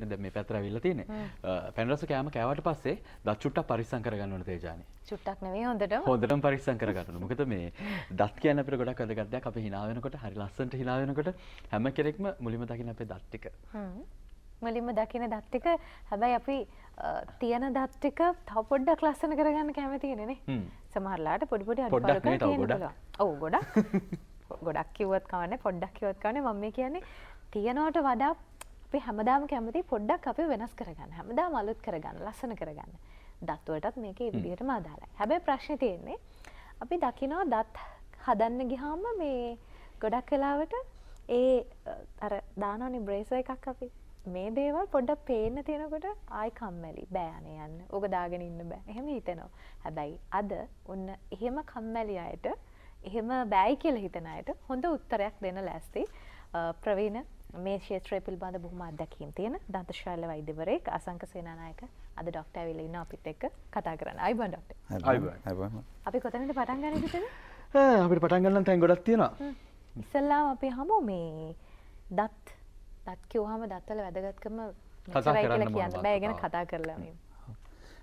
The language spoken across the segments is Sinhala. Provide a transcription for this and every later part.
ද මේ පැතරවිල්ල තියෙන පැනරස කෑම කෑවට පස්සේ දත් චුට්ටක් පරිස්සම් කරගන්නවන තේජානි චුට්ටක් නෙවෙයි හොඳට හොඳටම පරිස්සම් කරගන්න මොකද මේ දත් කියන අපිට ගොඩක් වැදගත් දෙයක් අපි hina වෙනකොට හරි ලස්සනට hina වෙනකොට හැම කෙනෙක්ම මුලින්ම දකින්න අපේ දත් ටික මුලින්ම දකින්න දත් ටික හැබැයි අපි තියෙන දත් ටික තව පොඩ්ඩක් ලස්සන කරගන්න කැමති නේනේ සමහරලාට පොඩි පොඩි අඩුපාඩු කරලා ඔව් ගොඩක් ගොඩක් කිව්වත් කවන්නේ පොඩ්ඩක් කිව්වත් කවන්නේ මම කියන්නේ තියනවට වඩා අපි හැමදාම කැමති පොඩ්ඩක් අපි වෙනස් කරගන්න හැමදා මලුත් කරගන්න ලස්සන කරගන්න දත්වටත් මේක ඉදිරියටම අදාලයි හැබැයි ප්‍රශ්න තියෙන්නේ අපි දකිනවා දත් හදන්න ගිහාම මේ ගොඩක් කලාවට ඒ අර දානනි බ්‍රේස එකක් අපි මේ දේවල් පොඩ්ඩක් පේන්න තියෙනකොට ආයකම්මැලි බෑන යන්න ඕක දාගෙන ඉන්න බෑ එහෙම හිතනවා හැබැයි අද ඔන්න එහෙම කම්මැලි අයට එහෙම බෑයි කියල හිතනයට හොඳ උත්තරයක් දෙන ලැස්ති ප්‍රවීණ මේ ක්ෂේත්‍රය පිළිබඳ බොහොම අත්දැකීම් තියෙන දන්තශාල වෛද්‍යවරයෙක් අසංක සේනානායක අද ඩොක්ටර් ඇවිල්ලා ඉන්නවා අපිත් එක්ක කතා කරන්න. අයිබන් ඩොක්ටර්. අයිබන්. අයිබන්. අපි කොතනද පටන් ගන්න හිතද? අපිට පටන් ගන්න තැන් ගොඩක් තියෙනවා. ඉස්සල්ලාම අපි හමු මේ දත් දත් කිව්වහම දත්වල වැදගත්කම කතා කරන්න කියන්න බෑ ගැන කතා කරලා මේ.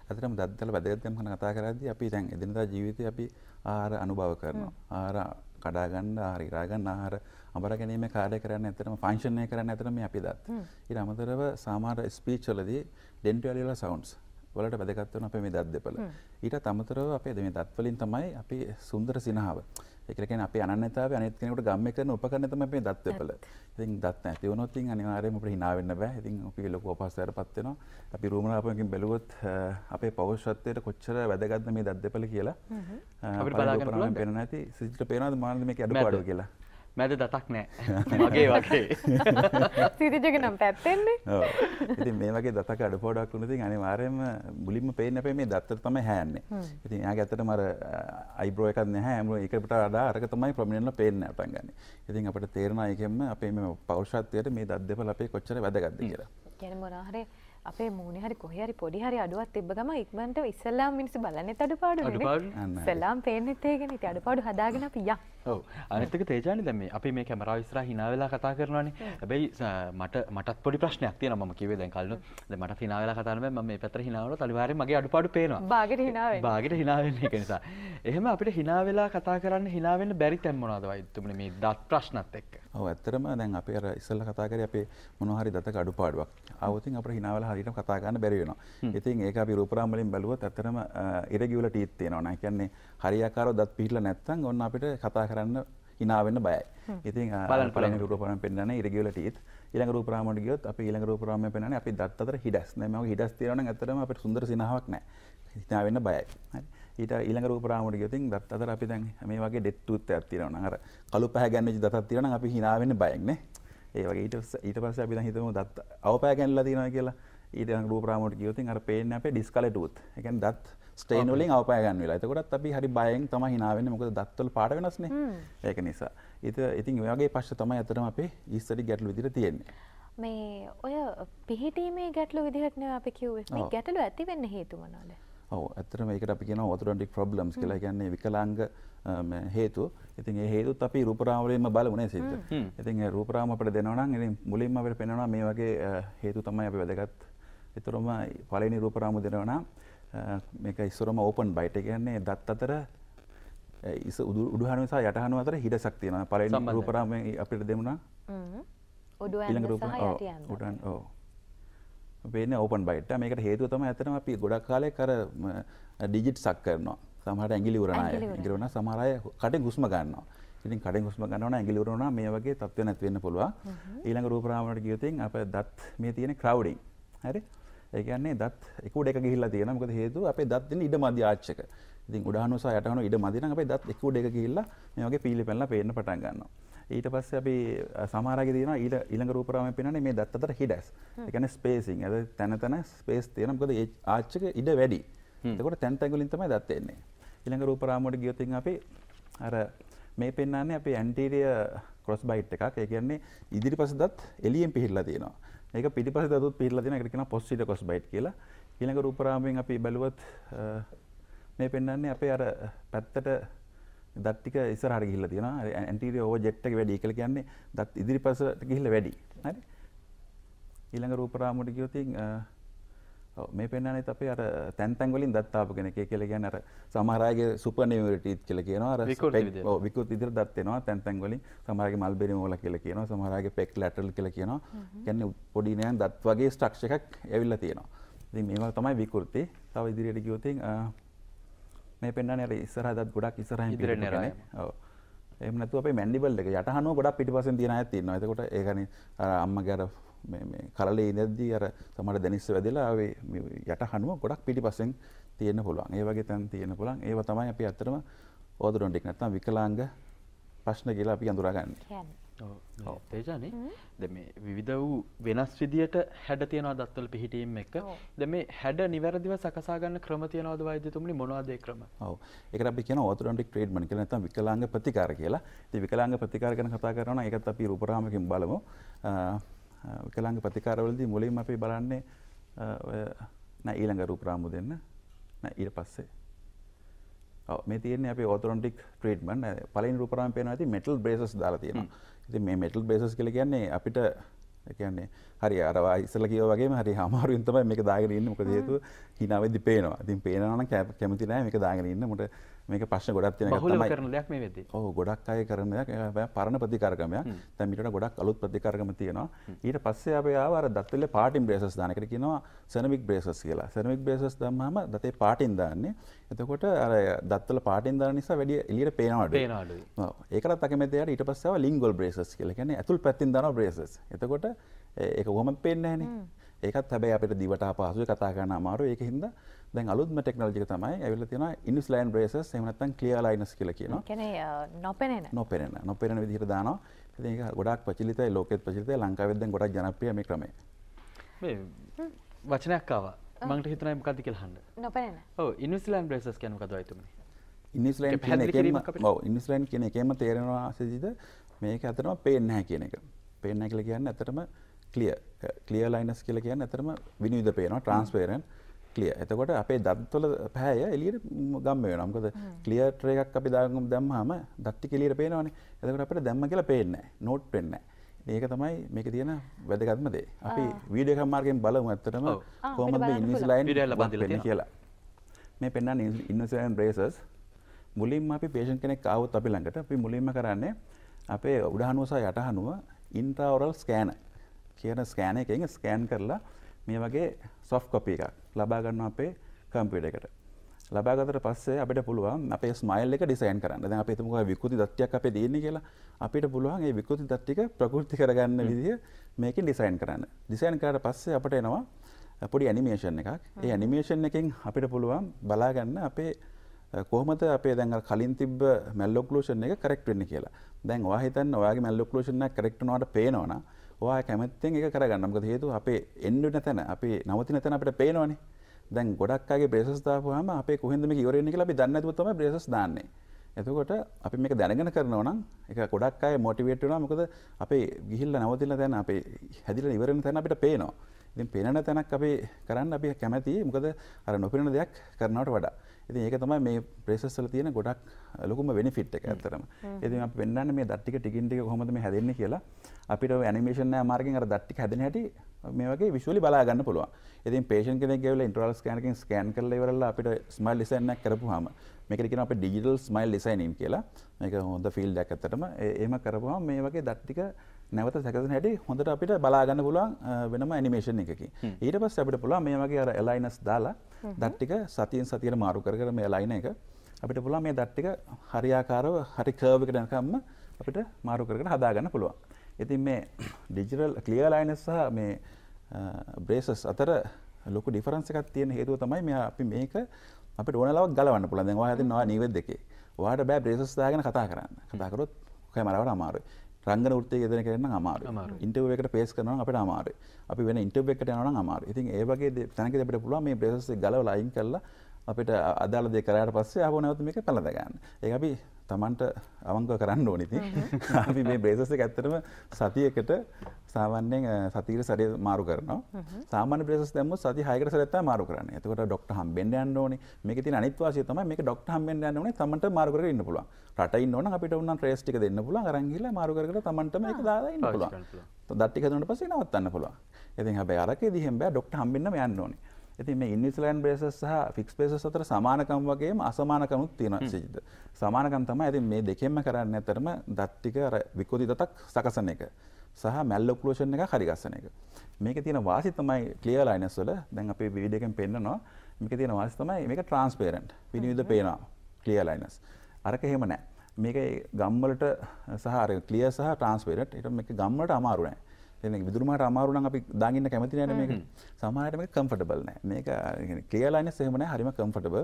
ඇතරම දත්වල වැදගත්කම ගැන කතා කරද්දී අපි දැන් එදිනදා ජීවිතේ අපි ආහාර අනුභව කරනවා. ආහාර කඩාගන්න හරි රාගන්න ආහාර අබර ගැනීම කාඩය කරන්න ඇතරම ෆංශනය කරන්න ඇතරම අපි දත් ඉර අමතරව සාමාර ස්පීච්චලදී ඩෙන්ටවලලා සවන්ස් වලට වැදගත්වන අප මේ දත් දෙපල ඊට තමතරව අපේ දෙ මේ දත්වලින් තමයි අපි සුන්දර සිනාව එකකෙන අප අනතාව අනතකනට ගම්ම කරන උපකරනතම මේ දත්වපල ඉතින් දත් ඇතිවනොත්තින් අනිවාරයම අපට හිනාවෙන්න බෑ ඉතින් අපි ලොක උපස්සර පත්වෙනවා අපි රූමරාපකින් බැලුවොත් අපේ පෞෂත්වයට කොච්චර වැදගත්න මේ දත්දපල කියලා අපට බලාගන පෙන ඇති සිට පේනද මාර්ම මේ අඩු පාඩු කියලා මැද දතක් නෑ මගේ වගේ සිරිජගෙනම් පැත්තෙන්නේ ඉති මේ වගේ දතක අඩ පෝඩක් වුණති අනි වාරයම බුලිම පේන පේ මේ දත්තර තම හැන්නේ ඉති යා ඇතට මර අයිබ්‍රෝයකක් නැහැ ඇමර එකට අඩා අරක තමයි ප්‍රමිණල පේන්න අටන් ගන්න ඉතින් අපට තේරණ අයකෙම අපේ මෙම පෞෂත්වයට මේ දත් දෙපල අපේ කොච්චර වැදගත්ද කියලා ගැන මොනාහරේ අපේ මූුණ හරි කොහරි පොඩි හරි අඩුවත් එබ ගම ඉක්මට ඉස්සල්ලාම් මිනිස බලන්න අඩු පාඩු සල්ලාම් පේනෙත්තේගෙන අඩ පාඩු හදාගෙන පියා ඔව අනතක තේජානි දැම අපි මේ කැමරා විස්රා හිනාවෙලා කතා කරනවානේ ඇබැයි මට මටත් පොඩි ප්‍රශ්නයක් තියෙන ම කිවේ දැන් කල්ලු මට හිනාවෙලා කතාරම ම මේ පැතර හිනාවට අනිවාර මගේ අඩුපාඩු පේනවා බාගට හිනාව බාගට හිනාවෙන්න එක නිසා එහෙම අපිට හිනාවෙලා කතා කරන්න හිනාවෙන්න බැරි තැම්මනවාද වයිතුමන මේ දත් ප්‍රශ්නත් එක්ක ඔව ඇත්තරම දැන් අපේ අර ඉස්සල්ල කතා කරේ අපේ මොනහරි දතක අඩුපාඩුවක්. ආවොතින් අපිට hinaවල හරියට කතා ගන්න බැරි වෙනවා. ඉතින් ඒක අපි රූපරාම් වලින් බැලුවොත් ඇත්තරම irregular teeth තියෙනවා. නා කියන්නේ හරියාකාරව දත් පිහිටලා නැත්නම් ඔන්න අපිට කතා කරන්න කරන්න හිනාවෙන්න බයයි ඉති බලන් පල රපරම පෙන්න්න ඉරගලටත් ඉළඟ රපරාමට ගියොත් අප ඉළඟ රපරාම පෙනන අපි දත්තර හිඩස් නම හිඩස් තිරන ඇතරම අපට සුදර සිනාවක් නෑ හිනාවෙන්න බයයි ඊට ඉළඟ රපරාමට ගයොතින් දත් අතර අපි දැන් මේ වගේ ඩෙත්තුත් ඇතිරන හර කලු පැහැගැන්න දත් තිරන අපි හිනාවෙන්න බයෙක්න ඒවගේ ඊට ඊට පස්ස අපි හිතම දත් අවපෑගැන්ල තින කියලා ඊට රපරාමට ගියොතින් අර පේන අප ඩිස්කලටුත් එකන් දත් ස්ටේනලින් අවපයගන්න වෙලා එතකොටත් අපි හරි බයෙන් තම හිනාවෙන්න මොකද දත්වල පාඩ වෙනස්න ඒක නිසා ඉත ඉතින් ඔයාගේ පශ්ච තමයි ඇතරම අපේ ඉස්සරි ගැටලු විදිර තියෙන්නේ මේ ඔය පිහිටීමේ ගැටලු විදිහටන අපි කිව්වේ ගැටලු ඇතිවෙන්න හේතුවනොද ඔව ඇතරම එකට අපි කියන ඔතුරන්ටික් ප්‍රබ්ලම්ස් කියලා කියන්නේ විකලාංග හේතු ඉතින් ඒ හේතුත් අපි රූපරාවලින්ම බලමුනේ සිද්ධ. ඉතින් ඒ රූපරාවම අපිට දෙනවා නම් ඉතින් මුලින්ම අපිට පේනවා මේ වගේ හේතු තමයි අපි වැදගත්. ඒතරම පළවෙනි රූපරාවම දෙනවා නම් මේක ඉස්සරම ඕපන් බයිට කියන්නේ දත් අතර ඉස උඩුහන නිසා යටහන අතර හිඩසක් තියෙන පලන රූපරාම අපිට දෙමුණා උඩන් ඕ වෙන ඕපන් බයිට මේකට හේතුව තම ඇතනම අපි ගොඩක් කාලය කර ඩිජිට් සක් කරනවා සමහට ඇගිලි උරණය ඉගරවන සමහරය කට ගුස්ම ගන්නවා ඉතින් කඩින් හුස්ම ගන්නවන ඇගිලි උරණ මේ වගේ තත්ත්ව නැතිවෙන්න පුළුවන් ඊළඟ රූපරාමට ගියතින් අප දත් මේ තියෙන ක්‍රවඩින් හරි ඒකන්නේ දත් එකුඩ එක ගිහිල්ලා තියෙනවා. මොකද හේතුව අපේ දත් දෙන ඉඩ මදි ආච්චක. ඉතින් උඩහණු සහ යටහණු ඉඩ මදි නම් අපේ දත් එකුඩ එක ගිහිල්ලා මේ වගේ පීලි පැනලා පේන්න පටන් ගන්නවා. ඊට පස්සේ අපි සමහර අයගේ තියෙනවා ඊළ ඊළඟ රූපරාමයේ පේනනේ මේ දත් අතර හිඩැස්. ඒ කියන්නේ ස්පේසිං. අද තැන තැන ස්පේස් තියෙනවා. මොකද ඒ ආච්චක ඉඩ වැඩි. එතකොට තැන් තැන් වලින් තමයි දත් එන්නේ. ඊළඟ රූපරාමුවට ගියොත් අපි අර මේ පෙන්වන්නේ අපේ ඇන්ටීරිය ක්‍රොස් බයිට් එකක්. ඒ කියන්නේ ඉදිරිපස දත් එළියෙන් පිහිල්ලා තියෙනවා. ඒක පිටිපස්සේ දතුත් පිටලා තියෙන එකට කියනවා පොස්සිට කොස්බයිට් කියලා. ඊළඟ රූපරාමයෙන් අපි බැලුවත් මේ පෙන්වන්නේ අපේ අර පැත්තට දත් ටික ඉස්සරහට ගිහිල්ලා තියෙනවා. අර ඇන්ටීරියර් ඕවර් ජෙට් එක වැඩි කියලා කියන්නේ දත් ඉදිරිපසට ගිහිල්ලා වැඩි. හරි. ඊළඟ රූපරාමුවට කියොතින් මේ පෙන්න්නනේ අපේ අර තැන්තැන්ගලින් දත්තාප කෙනෙක කියල ගැන අර සමහරගේ සුපනවටීත් කියල කියනවා විකුත් ඉදිර දත්වෙනවා තැන්තැන්ගලින් සමහරගේ මල්බෙරි මෝල කියල කියනවා සමහරගේ පෙක් ලැටල් කියල කියනවා ගැන්න පොඩිනයන් දත් වගේ ස්ටක්ෂ එකක් ඇවිල්ල තියෙනවා ති මේවා තමයි විකෘති තව ඉදිරියට ගියෝතින් මේ පෙන්න්න ර ඉස්සරහදත් ගොඩක් ඉසරහ ඉදිරනරයි එමනතු අප මැඩිබල්ල එක යටහනුව ගොඩක් පිටිපසෙන් තින ඇතින්නවා එතකොට ඒගන අම්ම ගැර කරලේ ඉදද්දී අර සමට දැනිස්ස වැදලාේ යට හනුව ගොඩක් පිටි පසෙන් තියෙන පුළුවන් ඒ වගේ තැන් තියෙන පුළන් ඒ තමයි අපි අතරම ඕදරොන්ටික් නැත්තම් විකලාංග ප්‍රශ්න කියලා අපි අඳුරගන්න තේජානේ ද මේ විවිධ වූ වෙනස් විදියට හැඩ තියෙනවා දත්වල පිහිටීම් එක ද මේ හැඩ නිවැරදිව සකසාගන්න ක්‍රම තියනවද වෛද්‍යතුමනි මොනවාදේ ක්‍රම ඔව් ඒකට අපි කියනවා ඕතොඩොන්ටික් ට්‍රීට්මන්ට් කියලා නැත්නම් විකලාංග ප්‍රතිකාර කියලා ඉතින් විකලාංග ප්‍රතිකාර ගැන කතා කරනවා ඒකත් අපි රූපරාමකින් බලමු විකලාංග ප්‍රතිකාරවලදී මුලින්ම අපි බලන්නේ නෑ ඊළඟ රූප රාමු දෙන්න නෑ ඊට පස්සේ ඔව් මේ තියෙන්නේ අපි ඕතොරොන්ටික් ට්‍රීට්මන්ට් පළවෙනි රූප රාමු පේනවා ඉතින් මෙටල් බ්‍රේසස් දාලා තියෙනවා ඉතින් මේ මෙටල් බ්‍රේසස් කියලා කියන්නේ අපිට කියන්නේ හරි අරවා ඉස්සලා කියව වගේම හරි අමාරුවෙන් තමයි මේක දාගෙන ඉන්නේ මොකද හේතුව hina වෙද්දි පේනවා ඉතින් පේනවා නම් කැමති නෑ මේක දාගෙන ඉන්න මොකට මේක ප්‍රශ්න ගොඩක් තියෙන බහුලව කරන දෙයක් මේ වෙද්දී. ඔව් ගොඩක් අය කරන දෙයක් පරණ ප්‍රතිකාරකමයක්. දැන් මීට වඩා ගොඩක් අලුත් ප්‍රතිකාරකම තියෙනවා. ඊට පස්සේ අපි ආව අර දත්වල පාටින් බ්‍රේසස් දාන එකට කියනවා සෙරමික් බ්‍රේසස් කියලා. සෙරමික් බ්‍රේසස් දැම්මම දතේ පාටින් දාන්නේ. එතකොට අර දත්වල පාටින් දාන නිසා වැඩි එළියට පේනවලු. පේනවලු. ඔව්. ඒකටත් අකමැති යාට ඊට පස්සේ ආව ලින්ගුවල් බ්‍රේසස් කියලා. කියන්නේ ඇතුල් පැත්තෙන් දාන බ්‍රේසස්. එතකොට ඒක කොහොමද පේන්නේ නැහනේ. ඒකත් හැබැයි අපිට දිවට අපහසුයි කතා කරන්න අමාරු ඒක හින්දා දැන් අලුත්ම ටෙක්නොලොජි එක තමයි ඇවිල්ලා තියෙනවා ඉන්ස් ලයින් බ්‍රේසස් එහෙම නැත්නම් ක්ලියර් ලයිනස් කියලා කියනවා. කියන්නේ නොපෙනෙන නොපෙනෙන නොපෙනෙන විදිහට දානවා. ඉතින් ඒක ගොඩාක් ප්‍රචලිතයි ලෝකෙත් ප්‍රචලිතයි ලංකාවෙත් දැන් ගොඩක් ජනප්‍රිය මේ ක්‍රමය. මේ වචනයක් ආවා. මන්ට හිතනවා මොකක්ද කියලා අහන්න. නොපෙනෙන. ඔව් ඉන්ස් ලයින් බ්‍රේසස් කියන්නේ මොකද වයිතුමනේ? ඉන්ස් ලයින් කියන එකේම ඔව් ඉන්ස් ලයින් කියන එකේම තේරෙනවා සිදිද මේක ඇත්තටම පේන්නේ නැහැ කියන එක. පේන්නේ නැහැ කියලා කියන්නේ ඇත්තටම කලිය කලිය uh, ලයිනස් කියල කියන්න ඇතරම විනිවිධ පේනවා ට්‍රන්ස්පේරන් කලිය එතකොට අපේ දත්වල පැහැය එලියට ගම්ම වෙන අම්කද කලියට්‍ර එකක් අපි දාගම් දැම්හම දත්ති කෙලියට පේනවානේ එතකට අපට දැම්ම කියලා පේන්න නෝට් පෙන්න්න ඒක තමයි මේක තියෙන වැදගත්ම දේ අපි වීඩියක මාර්ගෙන් බලමු ඇත්තටම කොහොමද ඉන්විස් ලයින් ලබ කියලා මේ පෙන්න්න ඉන්වසන් රේසස් මුලින්ම අපි පේෂන් කෙනෙක් අවුත් අපි ළඟට අපි මුලින්ම කරන්නේ අපේ උඩහනුවසා යටහනුව ඉන්ට්‍රවරල් ස්කෑන කියන ස්කෑන එකෙන් ස්කෑන් කරලා මේ වගේ සොෆ් කොපි එකක් ලබාගන්න අපේ කම්පිට එකට ලබාගතට පස්සේ අපිට පුළුවන් අපේ ස්මයිල් එක ඩිසයින් කරන්න දැන් අපි හිතමුකෝ විකෘති දත්තියක් අපේ දෙන්නේ කියලා අපිට පුළුවන් ඒ විකෘති දත්ති ටික ප්‍රකෘති කරගන්න විදිය මේකෙන් ඩිසයින් කරන්න ඩිසයින් කරාට පස්සේ අපිට එනවා පොඩි ඇනිමේෂන් එකක් ඒ ඇනිමේෂන් එකෙන් අපිට පුළුවන් බලාගන්න අපේ කොහමද අපේ දැන් කලින් තිබ්බ මැල්ලොක්ලෝෂන් එක කරෙක්ට් වෙන්නේ කියලා. දැන් ඔයා හිතන්න ඔයාගේ මැල්ලොක්ලෝෂන් එක කරෙක්ට් වුණාට පේනවනම් ඔයා කැමත්තෙන් එක කරගන්න මොකද හේතුව අපේ එන්නුන තැන අපේ නවතින තැන අපිට පේනවනේ දැන් ගොඩක්ගේ බ්‍රේසස් දාපුවාම අපේ කොහෙන්ද මේක ඉවර වෙන්නේ කියලා අපි දන්නේ නැතුව තමයි බ්‍රේසස් දාන්නේ එතකොට අපි මේක දැනගෙන කරනවා නම් ඒක ගොඩක් අය මොටිවේට් වෙනවා මොකද අපේ ගිහිල්ලා නැවතිලා තැන අපේ හැදිලා ඉවර වෙන තැන අපිට පේනවා. ඉතින් පේනන තැනක් අපි කරන්න අපි කැමැති මොකද අර නොපෙනෙන දෙයක් කරනවට වඩා. ඉතින් ඒක තමයි මේ ප්‍රේසස් වල තියෙන ගොඩක් ලොකුම බෙනිෆිට් එක ඇත්තටම. ඉතින් අපි වෙන්නන්නේ මේ දත් ටික ටිකින් ටික කොහොමද මේ හැදෙන්නේ කියලා. අපිට නිමේෂන මාර්ගෙන් අර දට්ටි හැදෙන හැටි මේ වගේ විශුවලි බලාගන්න පුළුවන්. ඉතින් patient කෙනෙක් ගෙවලා internal scan එකෙන් scan කරලා ඉවරලා අපිට smile design එකක් කරපුවාම මේකට කියනවා අපි digital smile designing කියලා. මේක හොඳ field එකක් ඇත්තටම. එහෙම කරපුවාම මේ වගේ දත් ටික නැවත සැකසෙන හැටි හොඳට අපිට බලාගන්න පුළුවන් වෙනම animation එකකින්. ඊට පස්සේ අපිට පුළුවන් මේ වගේ අර aligners දාලා දත් ටික සතියෙන් සතියට මාරු කර කර මේ align එක අපිට පුළුවන් මේ දත් ටික හරියාකාරව හරි curve එකට යනකම්ම අපිට මාරු කර කර හදාගන්න පුළුවන්. ඉතින් මේ ඩිජිටල් ක්ලියර් ලයිනස් සහ මේ බ්‍රේසස් අතර ලොකු ඩිෆරන්ස් එකක් තියෙන හේතුව තමයි මෙයා අපි මේක අපිට ඕන ලාවක් ගලවන්න පුළුවන්. දැන් ඔයා හිතනවා නීවෙද් දෙකේ. ඔයාට බෑ බ්‍රේසස් දාගෙන කතා කරන්න. කතා කරොත් ඔකේ මරවට අමාරුයි. රංගන ෘත්තිය යෙදෙන කෙනා නම් අමාරුයි. ඉන්ටර්විව් එකට පේස් කරනවා නම් අපිට අමාරුයි. අපි වෙන ඉන්ටර්විව් එකට යනවා නම් අමාරුයි. ඉතින් ඒ වගේ තැනකදී අපිට පුළුවන් මේ බ්‍රේසස් එක ගලවලා අයින් කරලා අපිට අදාළ දෙය කරාට පස්සේ ආපහු නැවත මේක පැලඳ ගන්න. ඒක අපි Tamanට අවංකව කරන්න ඕනේ ඉතින්. අපි මේ බ්‍රේසස් එක ඇත්තටම සතියකට සාමාන්‍යයෙන් සතියේ සැරේ මාරු කරනවා. සාමාන්‍ය බ්‍රේසස් දැම්මොත් සති 6කට සැරයක් තමයි මාරු කරන්නේ. එතකොට ડોක්ටර් හම්බෙන්න යන්න ඕනේ. මේකේ තියෙන අනිත් වාසිය තමයි මේක ડોක්ටර් හම්බෙන්න යන්න ඕනේ Tamanට මාරු කරගෙන ඉන්න පුළුවන්. රට ඉන්න ඕන නම් අපිට උන්නම් ට්‍රේස් ටික දෙන්න පුළුවන්. අරන් ගිහලා මාරු කර කර Tamanට මේක දාලා ඉන්න පුළුවන්. දත් ටික හදුනට පස්සේ නවත්තන්න පුළුවන්. ඉතින් හැබැයි අරකෙදි හැම බෑ ડોක්ටර් හම්බෙන්නම යන්න ඕනේ. ඇති මේ ඉන්විස්ලන් බේස සහ ෆික්ස් පේස සතර සමානකම් වගේ අසමානකමුත් තියෙන සිිත සමානකම් තම ඇති මේ දෙකෙන්ම කරන්න ඇතරම දත්තික විකෝති දතක් සකසන එක සහ මැල්ලොක්ලෝෂණ එක හරිගස්සන එක මේක තියෙන වාසි තමයි කලිය ලයිනස්වල දැන් අපේ විඩියකෙන් පෙන්න්නනවා මේක තියෙන වාසි තමයි මේක ට්‍රන්ස්පේරෙන්ට් විනිවිධ පේනවා කලිය ලයිනස් අරක හෙම නෑ මේක ගම්වලට සහර කලිය සහ ට්‍රන්ස්පේරට් එට මේ ගම්මට අමාරුනෑ විදුරමට අමාරුන අපි දාගන්න කැමති නෑන මේක සමානටම කම්ෆටබල් නෑ මේක කියලාන සෙමන හරිම කම්ෆටබ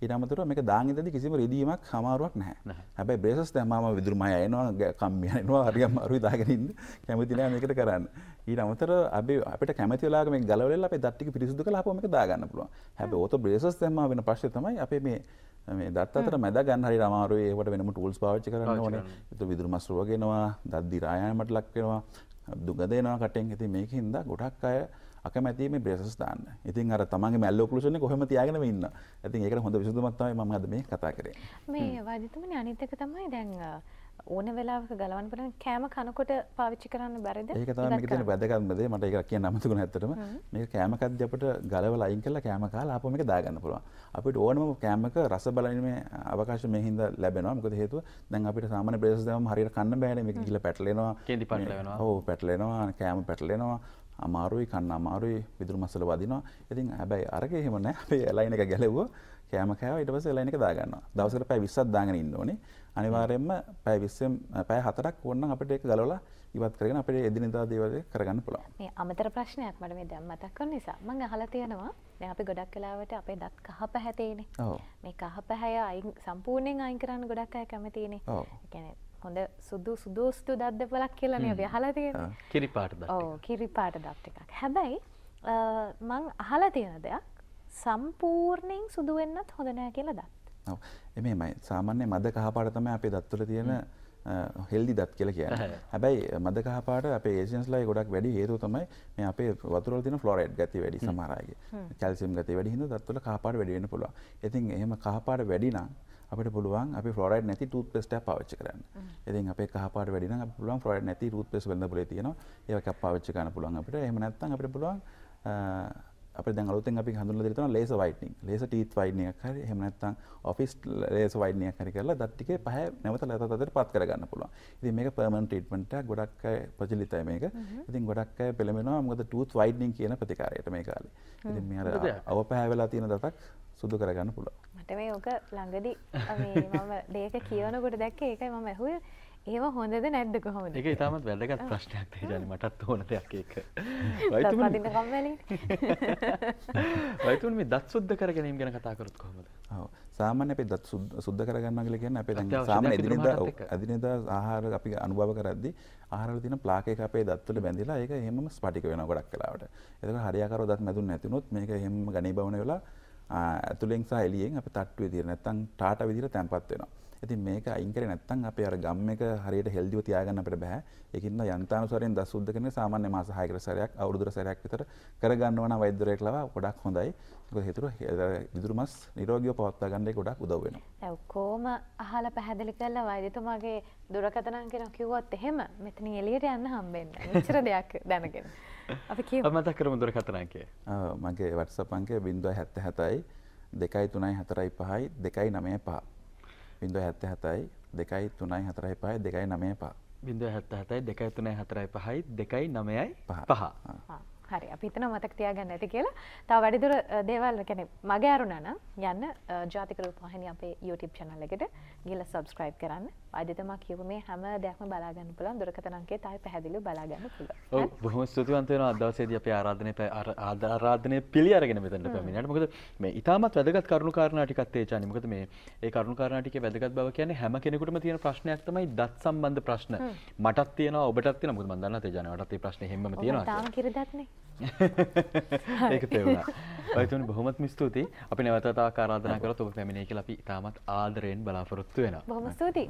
ඉනමතුර මේක දාගතද කිසිම රිදීමක් හමාරුවක් නෑ හැබයි බ්‍රේසස් තෑමම විදුරමය යනවා කම්මියනවා හරියම් අරු දාගරින්ද කැමතිනෑ මේකට කරන්න ඊ අමතර අප අපට කැමතිලා මේ ගලවල අප දට්ටික පිරිසිදු කලාපොම දාගන්න පුළුව හැබ ඕත බ්‍රේසස් තැම වෙන පශ්ය තමයි අපේ මේ මේ දත් අතර මැද ගන්හරි රමාරුවේට වෙනම ටූල්ස් පාච්ච කරන්න ඕන ත විදුර මස්රුවගෙනවා දද්දි රායමට ලක්වෙනවා දුගදයනවා කටෙන් ඇති මේක හිද ගොඩක් අය අකමැති මේ බ්‍රේසස් දාන්න ඉතින් අර තමන්ගේ මැල්ල ඔක්ලුෂන් කොහොම තියාගෙන ඉන්න ඉතින් ඒකට හොඳ විසඳුමක් තමයි මම අද මේ කතා කරේ මේ වාදිතුමනි අනිත් එක තමයි දැන් ඕන වෙලාවක ගලවන්න පුළුවන් කෑම කනකොට පාවිච්චි කරන්න බැරිද? ඒක තමයි මේක තියෙන වැදගත්ම දේ. මට ඒක කියන්න අමතකුණා ඇත්තටම. මේක කෑම කද්දී අපිට ගලවලා අයින් කරලා කෑම කාලා ආපහු මේක දාගන්න පුළුවන්. අපිට ඕනම කෑමක රස බලනීමේ අවකාශය මේ හින්දා ලැබෙනවා. මොකද හේතුව දැන් අපිට සාමාන්‍ය බ්‍රේසස් දැම්මම හරියට කන්න බෑනේ. මේක ගිහලා පැටලෙනවා. කේන්දි පැටලෙනවා. ඔව් පැටලෙනවා. කෑම පැටලෙනවා. අමාරුයි කන්න අමාරුයි විදුරු මසල වදිනවා. ඉතින් හැබැයි අරක එහෙම නැහැ. අපි ලයින් එක ගැලෙව්වා. කෑම කෑවා ඊට පස්සේ ලයින් එක දාගන්නවා. දවසකට පැය 20ක් දාගෙන ඉන්න ඕනේ. අනිවාරයෙන්ම පැය විස්සෙන් පැය හතරක් ඕන්න අපට එක ගලවලා ඉවත් කරගෙන අපේ එදිනෙදා දේවල් කරගන්න පුළුවන්. මේ අමතර ප්‍රශ්නයක් මට මේ දැන් මතක් කරන නිසා මම අහලා තියෙනවා දැන් අපි ගොඩක් වෙලාවට අපේ දත් කහ පැහැ තියෙන්නේ. ඔව්. මේ කහ පැහැය අයින් සම්පූර්ණයෙන් අයින් කරන්න ගොඩක් අය කැමතිනේ. ඔව්. ඒ කියන්නේ හොඳ සුදු සුදෝස්තු දත් දෙපලක් කියලානේ අපි අහලා තියෙන්නේ. කිරිපාට දත්. ඔව් කිරිපාට දත් එකක්. හැබැයි මං අහලා තියෙන දෙයක් සම්පූර්ණයෙන් සුදු වෙන්නත් හොඳ නෑ කියලා දත්. එමයි සාමාන්‍ය මද කහපාටතම අපේ දත්තුල තියෙන හෙල්දි දත් කියල කිය හැබැයි මද කහපාට අපේ ඒසින්ස්ලයි ගොඩක් වැඩි හේතු තමයි මේ අපේ වතුරල තින ෆලොරඩ් ගති වැඩි සමරයගේ කැල්සිම් ගති වැඩි හිද දත්තුල කහපාට වැඩියෙන පුළුව ඉතින් එහෙම කහපාට වැඩිනම් අපට පුළුවන් අපි ෆලොරයිඩ් නැති ටූත් පෙස්ට පාවිච්චි කරන්න. ඉතින් අපේ කහපාට වැඩි නම් අපිට පුළුවන් ෆලොරයිඩ් නැති ටූත් පෙස්ට් වෙනද පුළේ තියෙනවා. ඒවක් පාවිච්චි කරන්න පුළුවන් අපිට. එහෙම නැත්නම් අපිට පුළුවන් අපේ දැන් අලුතෙන් අපි හඳුන්වලා දෙන තියෙනවා laser whitening laser teeth whitening එකක් හරි එහෙම නැත්නම් ඔෆිස් ලේසර් වයිට්නින් එකක් හරි කරලා දත් ටිකේ පහ නැවත ලතතට පත් කරගන්න පුළුවන්. ඉතින් මේක පර්මනන්ට් ට්‍රීට්මන්ට් එකක් ගොඩක් අය ප්‍රචලිතයි මේක. ඉතින් ගොඩක් අය පෙළඹෙනවා මොකද ටූත් වයිට්නින් කියන ප්‍රතිකාරයට මේ කාලේ. ඉතින් මේ අර අවපෑ වෙලා තියෙන දතක් සුදු කරගන්න පුළුවන්. මට මේ ඕක ළඟදී මේ මම දෙයක කියවනකොට දැක්කේ ඒකයි මම ඇහුවේ ඒව හොඳද නැද්ද කොහොමද එක ඉතාමත් වැදගත් ප්‍රශ්නයක් ජන මටත් ඕන දෙයක් එක වයිතුන් මේ දත් සුද්ධ කර ගැනීම ගැන කතාකරත් කොහොමද සාමාන්‍ය අපේ දත් සුද්ධ කරගන්න කියලා කියන්නේ අපේ දැන් සාමාන්‍ය එදිනෙදා එදිනෙදා ආහාර අපි අනුභව කරද්දී ආහාරවල තියෙන ප්ලාක් එක අපේ දත් වල බැඳිලා ඒක එහෙමම ස්පටික වෙනවා ගොඩක් වෙලාවට. එතකොට හරියාකාරව දත් මැදුන්නේ නැතිනොත් මේක එහෙමම ගණේ බවන වෙලා ඇතුලෙන් සහ එළියෙන් අපේ තට්ටුවේ තියෙන නැත්තම් ටාටා විදිහට තැම්පත් වෙනවා. ඇති මේක අයින්කර නැත්තන් අප අර ගම්ම එක හරියට හෙල්දිව තියාගන්න අපට බැහැ එකන්න යන්තානුසරෙන් දසුද්ද කරන සාමාන්‍ය මාස හයකර සරයක් අවුදුර සරයක් විතර කරගන්නවන වෛද්‍යරයෙක් ලවා ගොඩක් හොඳයි හිතුර ඉදුරුමස් නිරෝගිය පවත්තා ගන්නේ ගොඩක් උදවෙන ඔක්කෝම අහල පැහැදිලි කරලා වෛදතුමාගේ දුරකතනන් කෙන කිව්වත් එහෙම මෙතන එලියට යන්න හම්බෙන්න චර දෙයක් දැනගෙන අපි මතක් කරම දුරකතනන්ගේ මගේ වටසපන්ගේ බින්දුව හැත්ත හැතයි දෙකයි තුනයි හතරයි පහයි දෙකයි නමය පා බිඳ හැත්ත හතයි දෙකයි තුනයි හතරයි පහයි දෙකයි නමය පා බිඳ හැත්ත හතයි දෙකයි තුනයි හතරයි පහයි දෙකයි නමයයි පහ හරි අපිතන මතක් තියාගන්න ඇති කියලා තා වැඩිදුර දේවල් කැනෙ මගේ අරුණන යන්න ජාතිකරු පහනි අපේ YouTube චනල්ලකට ගිල සබස්ක්‍රයිබ් කරන්න අදතමා කියපු මේ හැම දෙයක්ම බලාගන්න පුළුවන් දුරකථන අංකයට ආයි පැහැදිලිව බලාගන්න පුළුවන්. ඔව් බොහොම ස්තුතිවන්ත වෙනවා අද දවසේදී අපි ආරාධනය ආරාධනය පිළි අරගෙන මෙතනට පැමිණියාට. මොකද මේ ඊටමත් වැදගත් කරුණු කාරණා ටිකක් තේචානි. මොකද මේ ඒ කරුණු කාරණා ටිකේ වැදගත් බව කියන්නේ හැම කෙනෙකුටම තියෙන ප්‍රශ්නයක් තමයි දත් සම්බන්ධ ප්‍රශ්න. මටත් තියෙනවා ඔබටත් තියෙනවා. මොකද මම දන්නවා තේජානි වටත් මේ ප්‍රශ්නේ හැමම තියෙනවා. ඔව් තාම කිරදත්නේ. ඒක තේරුණා. ඔය තුන් බොහොමත්ම ස්තුතියි. අපි නැවතත් ආරාධනා කරලා ඔබ පැමිණේ කියලා අපි ඊටමත් ආදරයෙන් බලාපොරොත්තු වෙනවා. බොහොම ස්තුතියි.